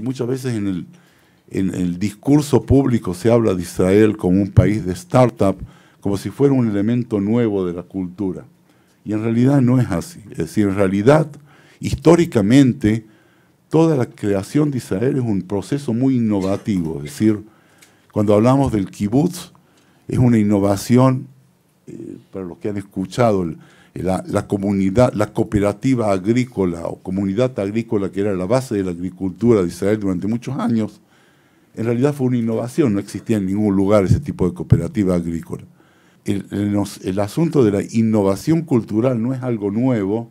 Muchas veces en el, discurso público se habla de Israel como un país de startup, como si fuera un elemento nuevo de la cultura. Y en realidad no es así. Es decir, en realidad, históricamente, toda la creación de Israel es un proceso muy innovativo. Es decir, cuando hablamos del kibutz, es una innovación eh, para los que han escuchado, eh, la, la, comunidad, la cooperativa agrícola o comunidad agrícola que era la base de la agricultura de Israel durante muchos años, en realidad fue una innovación, no existía en ningún lugar ese tipo de cooperativa agrícola. el asunto de la innovación cultural no es algo nuevo,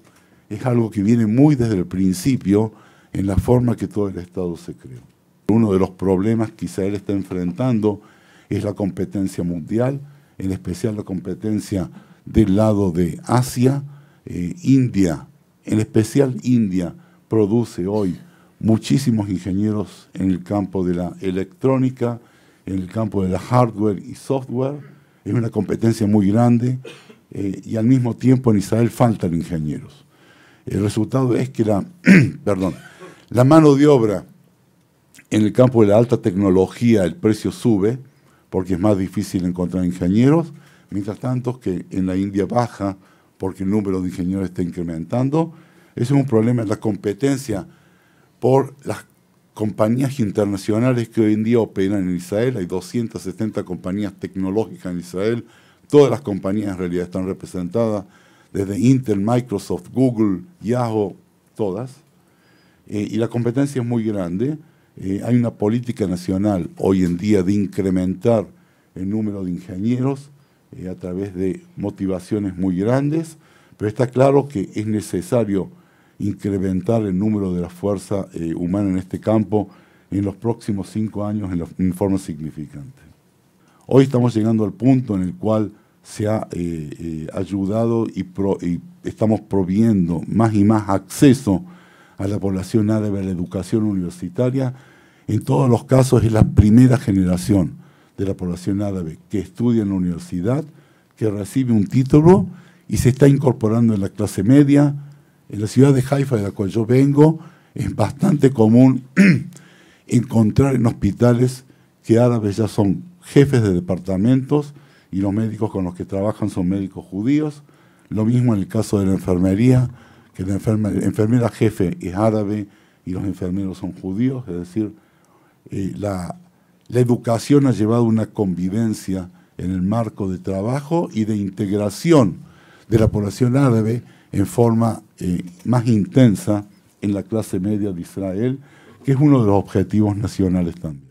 es algo que viene muy desde el principio en la forma que todo el Estado se creó. Uno de los problemas que Israel está enfrentando es la competencia mundial, en especial la competencia del lado de Asia, eh, India, en especial India, produce hoy muchísimos ingenieros en el campo de la electrónica, en el campo de la hardware y software. Es una competencia muy grande eh, y al mismo tiempo en Israel faltan ingenieros. El resultado es que la, perdón, la mano de obra en el campo de la alta tecnología, el precio sube, porque es más difícil encontrar ingenieros, mientras tanto que en la India baja porque el número de ingenieros está incrementando. Ese es un problema de la competencia por las compañías internacionales que hoy en día operan en Israel. Hay 270 compañías tecnológicas en Israel. Todas las compañías en realidad están representadas, desde Intel, Microsoft, Google, Yahoo, todas. Eh, y la competencia es muy grande. Eh, hay una política nacional hoy en día de incrementar el número de ingenieros eh, a través de motivaciones muy grandes, pero está claro que es necesario incrementar el número de la fuerza eh, humana en este campo en los próximos cinco años en, forma significante. Hoy estamos llegando al punto en el cual se ha ayudado y, y estamos proviendo más y más acceso a la población árabe a la educación universitaria, en todos los casos es la primera generación de la población árabe que estudia en la universidad, que recibe un título y se está incorporando en la clase media. En la ciudad de Haifa, de la cual yo vengo, es bastante común encontrar en hospitales que árabes ya son jefes de departamentos y los médicos con los que trabajan son médicos judíos. Lo mismo en el caso de la enfermería, que la enfermera, jefe es árabe y los enfermeros son judíos, es decir, eh, la, educación ha llevado una convivencia en el marco de trabajo y de integración de la población árabe en forma eh, más intensa en la clase media de Israel, que es uno de los objetivos nacionales también.